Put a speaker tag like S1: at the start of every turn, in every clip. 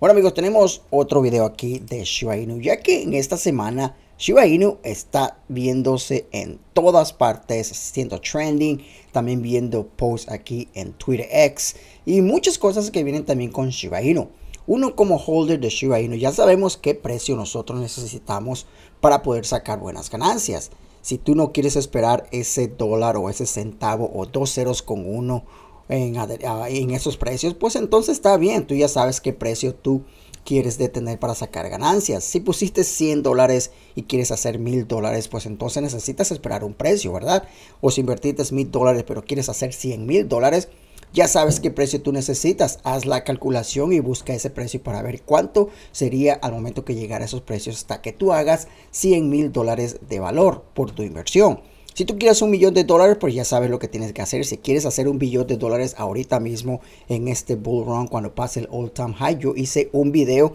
S1: Bueno amigos, tenemos otro video aquí de Shiba Inu, ya que en esta semana Shiba Inu está viéndose en todas partes, siendo trending, también viendo posts aquí en Twitter X y muchas cosas que vienen también con Shiba Inu. Uno como holder de Shiba Inu ya sabemos qué precio nosotros necesitamos para poder sacar buenas ganancias. Si tú no quieres esperar ese dólar o ese centavo o dos ceros con uno en, esos precios, pues entonces está bien, tú ya sabes qué precio tú quieres detener para sacar ganancias. Si pusiste 100 dólares y quieres hacer 1000 dólares, pues entonces necesitas esperar un precio, ¿verdad? O si invertiste 1000 dólares pero quieres hacer 100 mil dólares, ya sabes qué precio tú necesitas. Haz la calculación y busca ese precio para ver cuánto sería al momento que llegara a esos precios hasta que tú hagas 100 mil dólares de valor por tu inversión. Si tú quieres un millón de dólares, pues ya sabes lo que tienes que hacer. Si quieres hacer un billón de dólares ahorita mismo en este bull run cuando pase el all time high, yo hice un video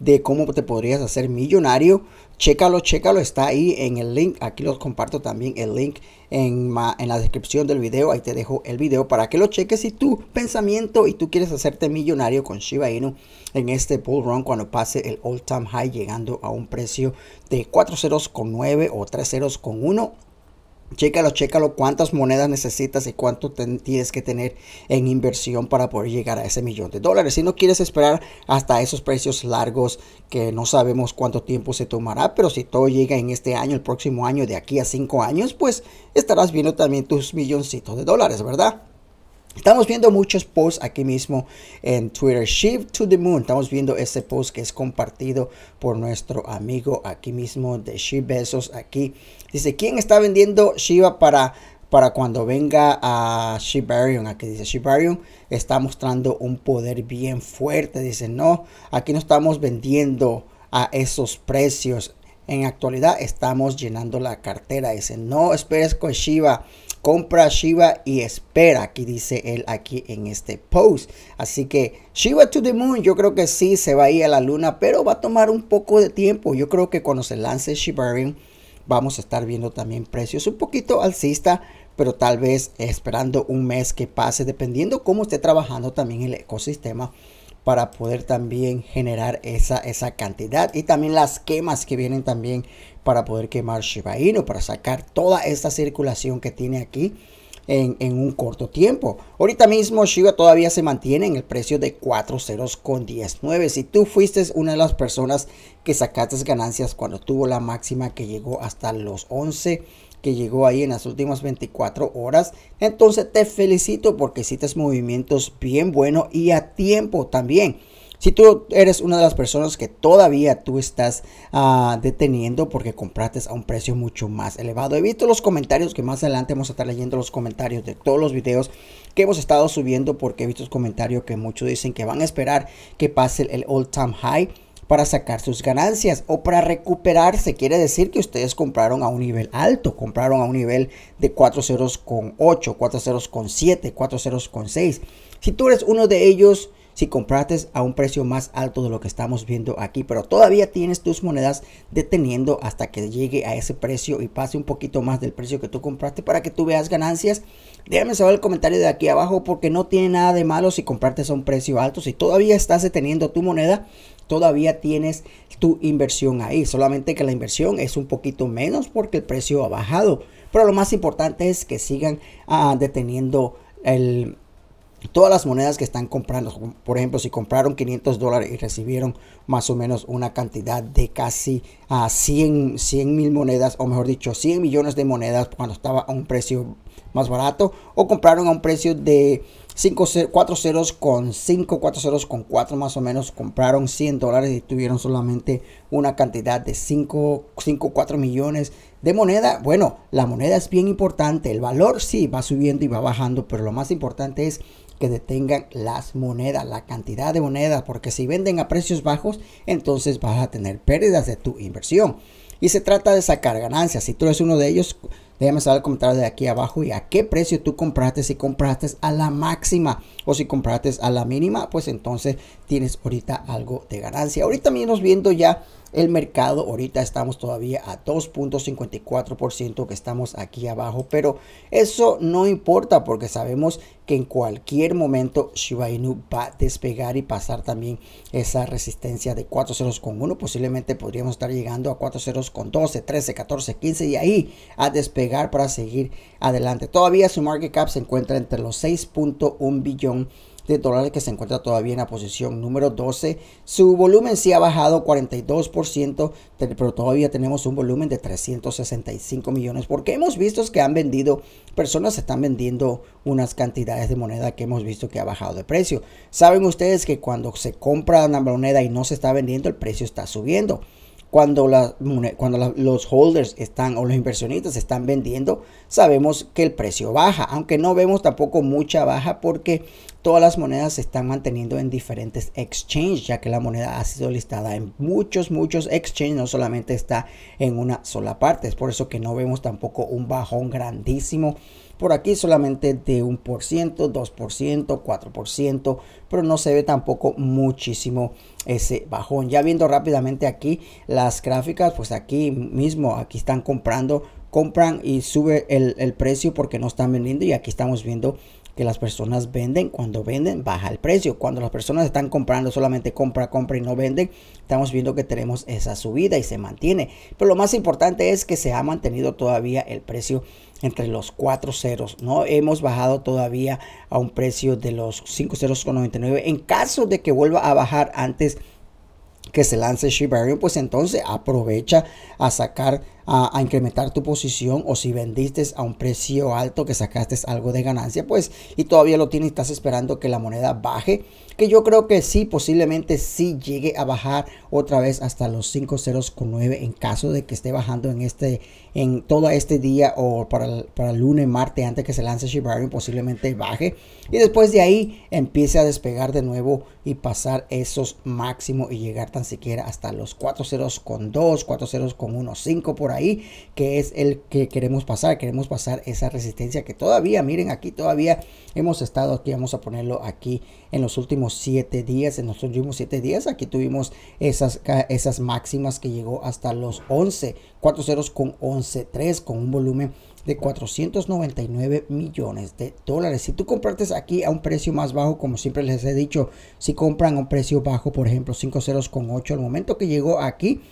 S1: de cómo te podrías hacer millonario. Chécalo, chécalo, está ahí en el link. Aquí los comparto también el link en, la descripción del video. Ahí te dejo el video para que lo cheques si tu pensamiento y tú quieres hacerte millonario con Shiba Inu en este bull run cuando pase el all time high llegando a un precio de 4 con o 30.1. con Chécalo, chécalo cuántas monedas necesitas y cuánto tienes que tener en inversión para poder llegar a ese millón de dólares. Si no quieres esperar hasta esos precios largos que no sabemos cuánto tiempo se tomará, pero si todo llega en este año, el próximo año, de aquí a cinco años, pues estarás viendo también tus milloncitos de dólares, ¿verdad? Estamos viendo muchos posts aquí mismo en Twitter. Shift to the Moon. Estamos viendo ese post que es compartido por nuestro amigo aquí mismo de Shiv Besos. Aquí dice, ¿quién está vendiendo Shiva para, para cuando venga a Shibarion? Aquí dice, Shibarion está mostrando un poder bien fuerte. Dice, no, aquí no estamos vendiendo a esos precios en actualidad estamos llenando la cartera. Dice, no esperes con shiva compra shiva y espera. Aquí dice él aquí en este post. Así que Shiba to the Moon, yo creo que sí se va a ir a la luna, pero va a tomar un poco de tiempo. Yo creo que cuando se lance Shibarium vamos a estar viendo también precios un poquito alcista, pero tal vez esperando un mes que pase, dependiendo cómo esté trabajando también el ecosistema para poder también generar esa, esa cantidad y también las quemas que vienen también para poder quemar Shiba para sacar toda esta circulación que tiene aquí en, un corto tiempo. Ahorita mismo Shiba todavía se mantiene en el precio de cuatro ceros con Si tú fuiste una de las personas que sacaste ganancias cuando tuvo la máxima que llegó hasta los 11 llegó ahí en las últimas 24 horas. Entonces te felicito porque hiciste movimientos bien bueno y a tiempo también. Si tú eres una de las personas que todavía tú estás ah, deteniendo porque compraste a un precio mucho más elevado, he los comentarios que más adelante vamos a estar leyendo los comentarios de todos los videos que hemos estado subiendo porque he visto comentarios que muchos dicen que van a esperar que pase el all time high para sacar sus ganancias o para recuperarse. Quiere decir que ustedes compraron a un nivel alto, compraron a un nivel de 4 ceros con ceros con 7, ceros con Si tú eres uno de ellos, si compraste a un precio más alto de lo que estamos viendo aquí, pero todavía tienes tus monedas deteniendo hasta que llegue a ese precio y pase un poquito más del precio que tú compraste para que tú veas ganancias, déjame saber el comentario de aquí abajo porque no tiene nada de malo si compraste a un precio alto, si todavía estás deteniendo tu moneda, todavía tienes tu inversión ahí. Solamente que la inversión es un poquito menos porque el precio ha bajado. Pero lo más importante es que sigan ah, deteniendo el, todas las monedas que están comprando. Por ejemplo, si compraron 500 dólares y recibieron más o menos una cantidad de casi a ah, 100 mil monedas, o mejor dicho, 100 millones de monedas cuando estaba a un precio más barato, o compraron a un precio de 5, 4 ceros con 5, 4 ceros con 4 más o menos, compraron 100 dólares y tuvieron solamente una cantidad de 5, 5, 4 millones de moneda. Bueno, la moneda es bien importante, el valor sí va subiendo y va bajando, pero lo más importante es que detengan las monedas, la cantidad de monedas, porque si venden a precios bajos, entonces vas a tener pérdidas de tu inversión. Y se trata de sacar ganancias. Si tú eres uno de ellos, Déjame saber el comentario de aquí abajo y a qué precio tú compraste. Si compraste a la máxima o si compraste a la mínima, pues entonces tienes ahorita algo de ganancia. Ahorita menos viendo ya el mercado. Ahorita estamos todavía a 2.54% que estamos aquí abajo, pero eso no importa porque sabemos que en cualquier momento Shiba Inu va a despegar y pasar también esa resistencia de 4.0.1. ceros con Posiblemente podríamos estar llegando a 4 ceros con 12, 13, 14, 15 y ahí a despegar para seguir adelante. Todavía su market cap se encuentra entre los 6.1 billón de dólares que se encuentra todavía en la posición número 12. Su volumen si ha bajado 42%, pero todavía tenemos un volumen de 365 millones porque hemos visto que han vendido, personas están vendiendo unas cantidades de moneda que hemos visto que ha bajado de precio. Saben ustedes que cuando se compra una moneda y no se está vendiendo, el precio está subiendo. Cuando, la, cuando los holders están o los inversionistas están vendiendo, sabemos que el precio baja, aunque no vemos tampoco mucha baja porque todas las monedas se están manteniendo en diferentes exchanges, ya que la moneda ha sido listada en muchos, muchos exchanges, no solamente está en una sola parte. Es por eso que no vemos tampoco un bajón grandísimo por aquí solamente de 1%, 2%, 4%, pero no se ve tampoco muchísimo ese bajón. Ya viendo rápidamente aquí las gráficas, pues aquí mismo, aquí están comprando compran y sube el, el, precio porque no están vendiendo y aquí estamos viendo que las personas venden. Cuando venden, baja el precio. Cuando las personas están comprando, solamente compra, compra y no venden, estamos viendo que tenemos esa subida y se mantiene. Pero lo más importante es que se ha mantenido todavía el precio entre los cuatro ceros. No hemos bajado todavía a un precio de los 5 ceros con 99. En caso de que vuelva a bajar antes que se lance Shibarium, pues entonces aprovecha a sacar a, incrementar tu posición o si vendiste a un precio alto que sacaste algo de ganancia, pues y todavía lo tienes, estás esperando que la moneda baje, que yo creo que sí, posiblemente sí llegue a bajar otra vez hasta los 5.09 en caso de que esté bajando en este en todo este día o para el, lunes, martes, antes que se lance Shibarium, posiblemente baje y después de ahí empiece a despegar de nuevo y pasar esos máximos y llegar tan siquiera hasta los 4.02 con con por ahí, que es el que queremos pasar, queremos pasar esa resistencia que todavía, miren aquí todavía hemos estado aquí, vamos a ponerlo aquí en los últimos 7 días, en los últimos 7 días aquí tuvimos esas, esas máximas que llegó hasta los 11, 4 ceros con 11, 3 con un volumen de 499 millones de dólares. Si tú compraste aquí a un precio más bajo, como siempre les he dicho, si compran a un precio bajo, por ejemplo, 5 ceros con 8, al momento que llegó aquí,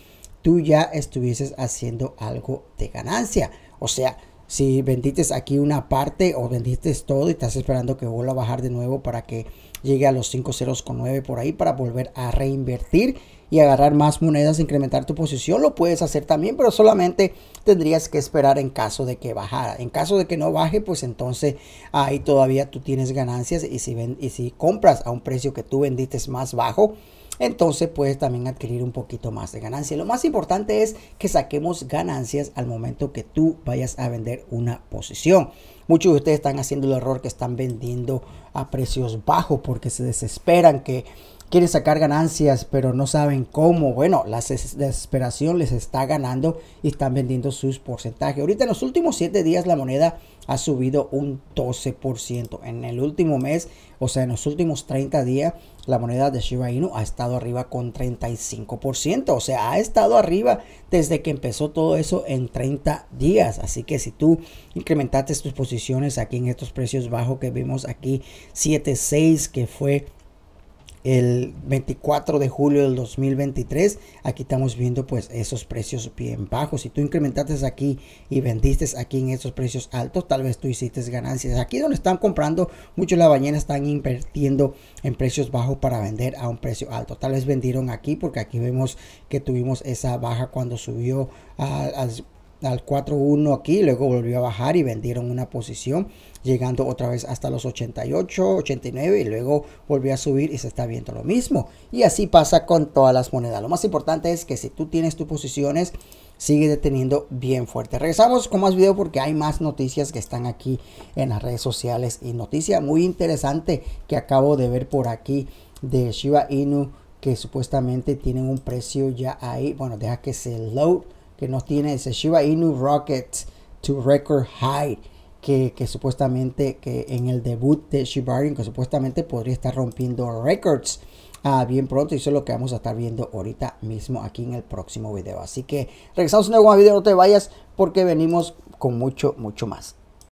S1: tú ya estuvieses haciendo algo de ganancia. O sea, si vendiste aquí una parte o vendiste todo y estás esperando que vuelva a bajar de nuevo para que llegue a los 5.09 con por ahí para volver a reinvertir y agarrar más monedas, incrementar tu posición, lo puedes hacer también, pero solamente tendrías que esperar en caso de que bajara. En caso de que no baje, pues entonces ahí todavía tú tienes ganancias y si, y si compras a un precio que tú vendiste más bajo, entonces puedes también adquirir un poquito más de ganancia. Lo más importante es que saquemos ganancias al momento que tú vayas a vender una posición. Muchos de ustedes están haciendo el error que están vendiendo a precios bajos porque se desesperan que quieren sacar ganancias, pero no saben cómo. Bueno, la desesperación les está ganando y están vendiendo sus porcentajes. Ahorita en los últimos 7 días la moneda ha subido un 12%. En el último mes, o sea, en los últimos 30 días, la moneda de Shiba Inu ha estado arriba con 35%. O sea, ha estado arriba desde que empezó todo eso en 30 días. Así que si tú incrementaste tus posiciones aquí en estos precios bajos que vimos aquí, 7.6 que fue el 24 de julio del 2023. Aquí estamos viendo pues esos precios bien bajos. Si tú incrementaste aquí y vendiste aquí en esos precios altos, tal vez tú hiciste ganancias. Aquí donde están comprando, mucho la ballena están invirtiendo en precios bajos para vender a un precio alto. Tal vez vendieron aquí porque aquí vemos que tuvimos esa baja cuando subió al al 4.1 aquí, luego volvió a bajar y vendieron una posición, llegando otra vez hasta los 88, 89 y luego volvió a subir y se está viendo lo mismo. Y así pasa con todas las monedas. Lo más importante es que si tú tienes tus posiciones, sigue deteniendo bien fuerte. Regresamos con más video porque hay más noticias que están aquí en las redes sociales y noticia muy interesante que acabo de ver por aquí de Shiba Inu que supuestamente tienen un precio ya ahí. Bueno, deja que se load que nos tiene ese Shiba Inu Rocket to Record High. Que, supuestamente que en el debut de Shiba que supuestamente podría estar rompiendo records ah, bien pronto. Y eso es lo que vamos a estar viendo ahorita mismo aquí en el próximo video. Así que regresamos a un nuevo video, no te vayas porque venimos con mucho, mucho más.